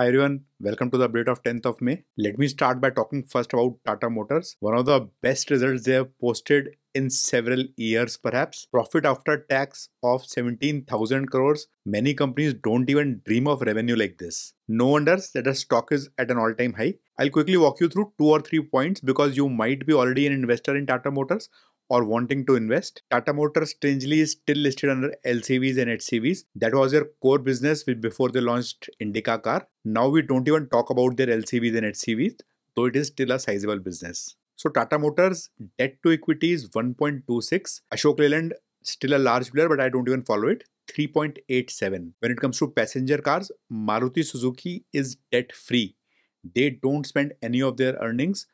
Hi everyone, welcome to the update of 10th of May. Let me start by talking first about Tata Motors, one of the best results they have posted in several years perhaps. Profit after tax of 17,000 crores. Many companies don't even dream of revenue like this. No wonders that the stock is at an all-time high. I'll quickly walk you through two or three points because you might be already an investor in Tata Motors or wanting to invest. Tata Motors strangely is still listed under LCVs and HCVs. That was their core business before they launched Indica car. Now we don't even talk about their LCVs and HCVs, though it is still a sizable business. So Tata Motors debt to equity is 1.26. Ashok Leyland still a large player, but I don't even follow it. 3.87. When it comes to passenger cars, Maruti Suzuki is debt free. They don't spend any of their earnings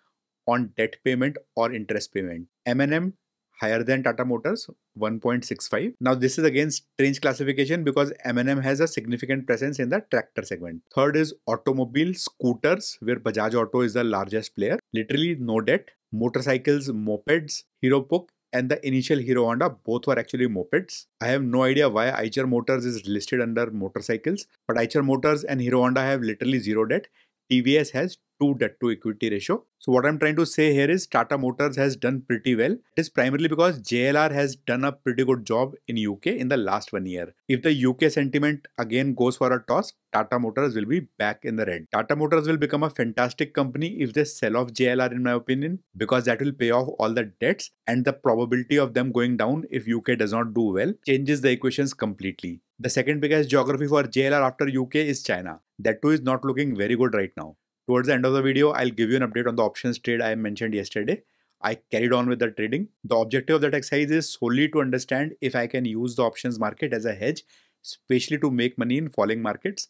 on debt payment or interest payment. M&M higher than Tata Motors 1.65. Now this is again strange classification because M&M has a significant presence in the tractor segment. Third is automobile scooters where Bajaj Auto is the largest player. Literally no debt. Motorcycles, mopeds, Hero Puk and the initial Hero Honda both were actually mopeds. I have no idea why Eicher Motors is listed under motorcycles but Eicher Motors and Hero Honda have literally zero debt TVS has 2 debt to equity ratio. So what I'm trying to say here is Tata Motors has done pretty well. It is primarily because JLR has done a pretty good job in UK in the last one year. If the UK sentiment again goes for a toss, Tata Motors will be back in the red. Tata Motors will become a fantastic company if they sell off JLR in my opinion because that will pay off all the debts and the probability of them going down if UK does not do well changes the equations completely. The second biggest geography for JLR after UK is China. That too is not looking very good right now. Towards the end of the video, I'll give you an update on the options trade I mentioned yesterday. I carried on with the trading. The objective of that exercise is solely to understand if I can use the options market as a hedge, especially to make money in falling markets.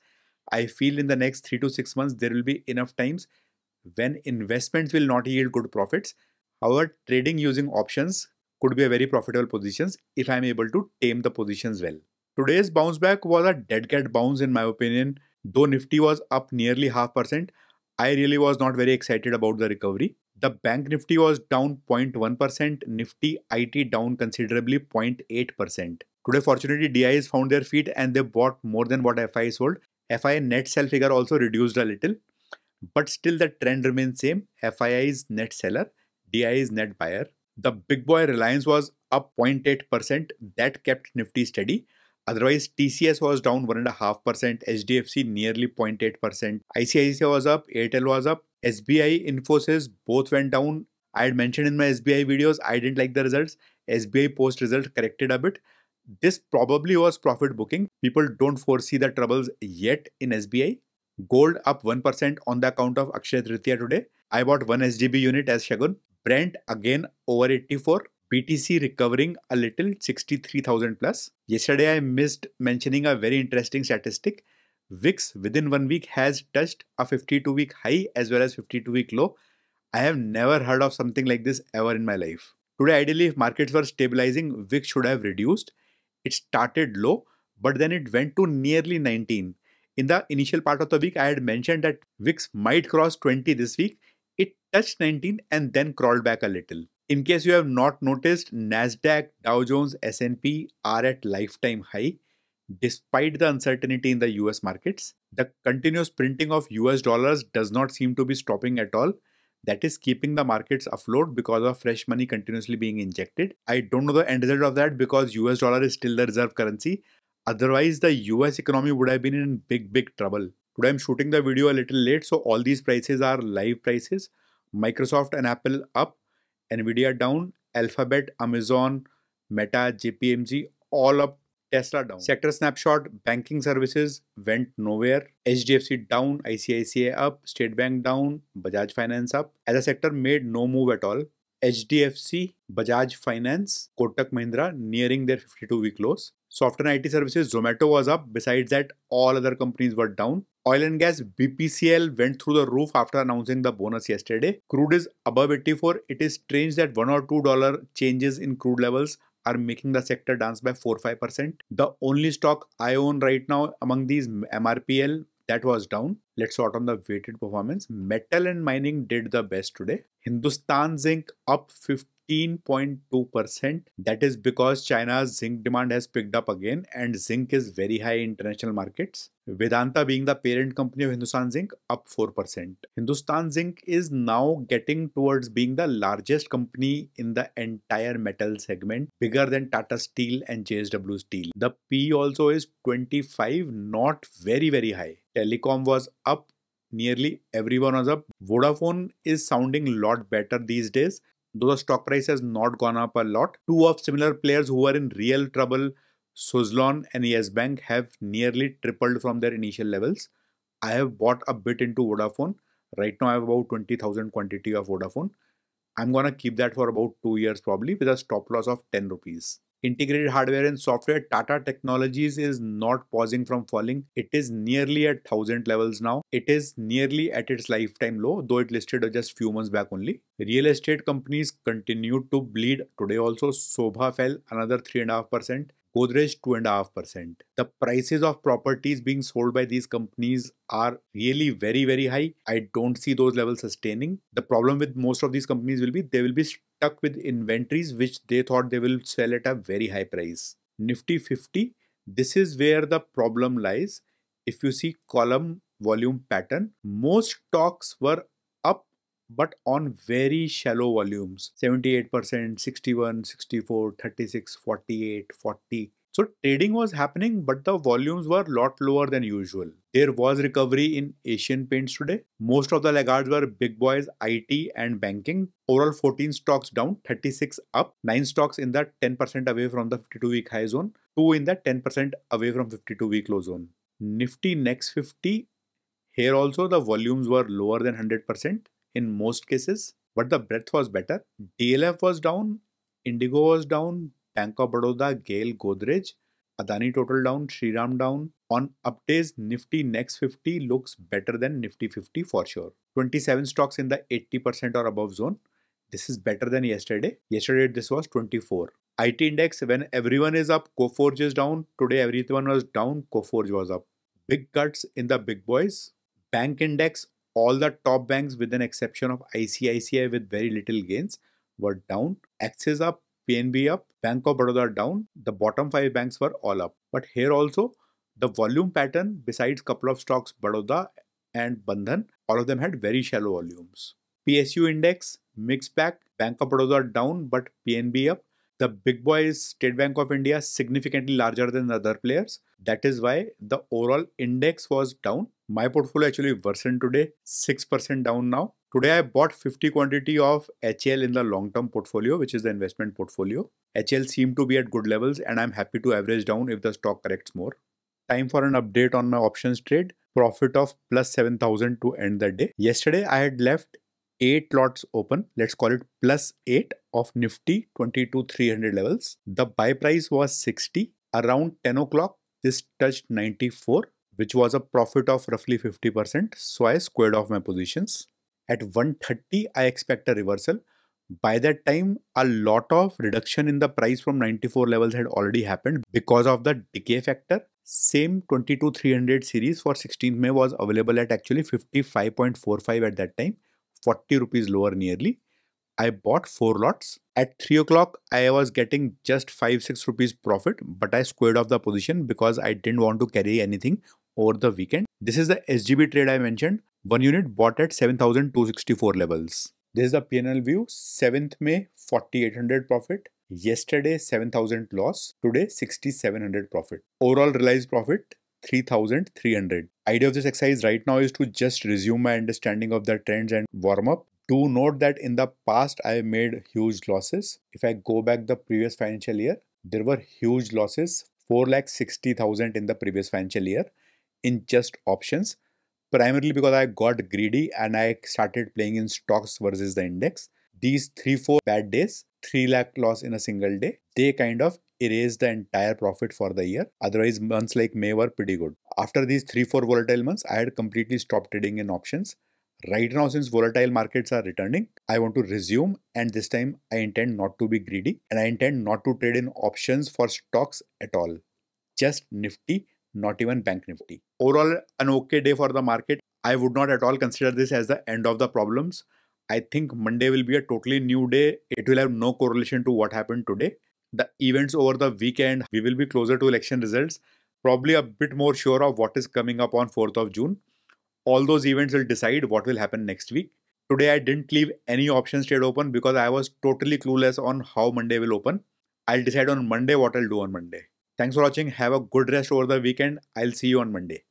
I feel in the next 3 to 6 months there will be enough times when investments will not yield good profits. However, trading using options could be a very profitable positions if I am able to tame the positions well. Today's bounce back was a dead cat bounce in my opinion. Though Nifty was up nearly half percent, I really was not very excited about the recovery. The bank Nifty was down 0.1%, Nifty IT down considerably 0.8%. Today, fortunately, DIs found their feet and they bought more than what FI sold. FI net sell figure also reduced a little, but still the trend remains same. FII is net seller, DI is net buyer. The big boy Reliance was up 0.8%, that kept Nifty steady Otherwise, TCS was down 1.5%, HDFC nearly 0.8%, ICICI was up, Airtel was up, SBI, Infosys both went down. I had mentioned in my SBI videos, I didn't like the results. SBI post result corrected a bit. This probably was profit booking. People don't foresee the troubles yet in SBI. Gold up 1% on the account of Akshay Tritiya today. I bought one SDB unit as Shagun. Brent again over 84. BTC recovering a little 63,000 plus. Yesterday I missed mentioning a very interesting statistic. VIX within one week has touched a 52 week high as well as 52 week low. I have never heard of something like this ever in my life. Today ideally if markets were stabilizing VIX should have reduced. It started low but then it went to nearly 19. In the initial part of the week I had mentioned that VIX might cross 20 this week. It touched 19 and then crawled back a little. In case you have not noticed, Nasdaq, Dow Jones, S&P are at lifetime high despite the uncertainty in the US markets. The continuous printing of US dollars does not seem to be stopping at all. That is keeping the markets afloat because of fresh money continuously being injected. I don't know the end result of that because US dollar is still the reserve currency. Otherwise, the US economy would have been in big, big trouble. Today I'm shooting the video a little late, so all these prices are live prices. Microsoft and Apple up, Nvidia down, Alphabet, Amazon, Meta, JPMG, all up, Tesla down. Sector snapshot, banking services went nowhere. HDFC down, ICICI up, State Bank down, Bajaj Finance up. As a sector made no move at all. HDFC, Bajaj Finance, Kotak Mahindra nearing their 52 week lows. Software and IT services, Zomato was up. Besides that, all other companies were down. Oil and gas BPCL went through the roof after announcing the bonus yesterday. Crude is above 84. It is strange that 1 or 2 dollar changes in crude levels are making the sector dance by 4-5%. The only stock I own right now among these MRPL that was down. Let's sort on the weighted performance. Metal and mining did the best today. Hindustan Zinc up 50 15.2%. That is because China's zinc demand has picked up again and zinc is very high in international markets. Vedanta being the parent company of Hindustan Zinc up 4%. Hindustan Zinc is now getting towards being the largest company in the entire metal segment, bigger than Tata Steel and JSW Steel. The P also is 25, not very, very high. Telecom was up nearly everyone was up. Vodafone is sounding a lot better these days though the stock price has not gone up a lot. Two of similar players who were in real trouble, Suzlon and Yes Bank, have nearly tripled from their initial levels. I have bought a bit into Vodafone. Right now, I have about 20,000 quantity of Vodafone. I'm gonna keep that for about two years probably with a stop loss of 10 rupees. Integrated hardware and software, Tata Technologies is not pausing from falling. It is nearly at 1000 levels now. It is nearly at its lifetime low, though it listed just few months back only. Real estate companies continued to bleed today also. Sobha fell another 3.5%. Godrej 2.5%. The prices of properties being sold by these companies are really very, very high. I don't see those levels sustaining. The problem with most of these companies will be they will be stuck with inventories which they thought they will sell at a very high price. Nifty 50, this is where the problem lies. If you see column volume pattern, most stocks were but on very shallow volumes 78%, 61, 64, 36, 48, 40. So trading was happening, but the volumes were lot lower than usual. There was recovery in Asian paints today. Most of the laggards were big boys, IT and banking. Overall 14 stocks down, 36 up, 9 stocks in the 10% away from the 52 week high zone, 2 in the 10% away from 52 week low zone. Nifty next 50, here also the volumes were lower than 100% in most cases, but the breadth was better. DLF was down, Indigo was down, Bank of Baroda, Gale, Godrej, Adani Total down, Shriram down. On up days, Nifty Next 50 looks better than Nifty 50 for sure. 27 stocks in the 80% or above zone. This is better than yesterday. Yesterday, this was 24. IT index, when everyone is up, Coforge is down. Today, everyone was down, Coforge was up. Big cuts in the big boys. Bank index all the top banks with an exception of ICICI with very little gains were down. Axis up, PNB up, Bank of Baroda down. The bottom five banks were all up. But here also the volume pattern besides couple of stocks Baroda and Bandhan, all of them had very shallow volumes. PSU index mixed back, Bank of Baroda down but PNB up. The big boy is State Bank of India significantly larger than the other players. That is why the overall index was down my portfolio actually worsened today, 6% down now. Today I bought 50 quantity of HL in the long term portfolio, which is the investment portfolio. HL seemed to be at good levels and I'm happy to average down if the stock corrects more. Time for an update on my options trade. Profit of plus 7000 to end the day. Yesterday I had left 8 lots open let's call it plus 8 of nifty 22 300 levels the buy price was 60 around 10 o'clock this touched 94 which was a profit of roughly 50%. So I squared off my positions. At 130, I expect a reversal. By that time, a lot of reduction in the price from 94 levels had already happened because of the decay factor. Same 22300 series for 16th May was available at actually 55.45 at that time, 40 rupees lower nearly. I bought 4 lots. At 3 o'clock, I was getting just 5 6 rupees profit, but I squared off the position because I didn't want to carry anything over the weekend. This is the SGB trade I mentioned. One unit bought at 7,264 levels. This is the PNL view. 7th May 4,800 profit. Yesterday 7,000 loss. Today 6,700 profit. Overall realized profit 3,300. Idea of this exercise right now is to just resume my understanding of the trends and warm up. Do note that in the past I made huge losses. If I go back the previous financial year, there were huge losses 4,60,000 in the previous financial year in just options primarily because I got greedy and I started playing in stocks versus the index. These three, four bad days, 3 lakh loss in a single day, they kind of erased the entire profit for the year. Otherwise, months like May were pretty good. After these three, four volatile months, I had completely stopped trading in options. Right now, since volatile markets are returning, I want to resume and this time I intend not to be greedy and I intend not to trade in options for stocks at all. Just nifty not even Bank Nifty. Overall, an okay day for the market. I would not at all consider this as the end of the problems. I think Monday will be a totally new day. It will have no correlation to what happened today. The events over the weekend, we will be closer to election results, probably a bit more sure of what is coming up on 4th of June. All those events will decide what will happen next week. Today, I didn't leave any options trade open because I was totally clueless on how Monday will open. I'll decide on Monday what I'll do on Monday. Thanks for watching. Have a good rest over the weekend. I'll see you on Monday.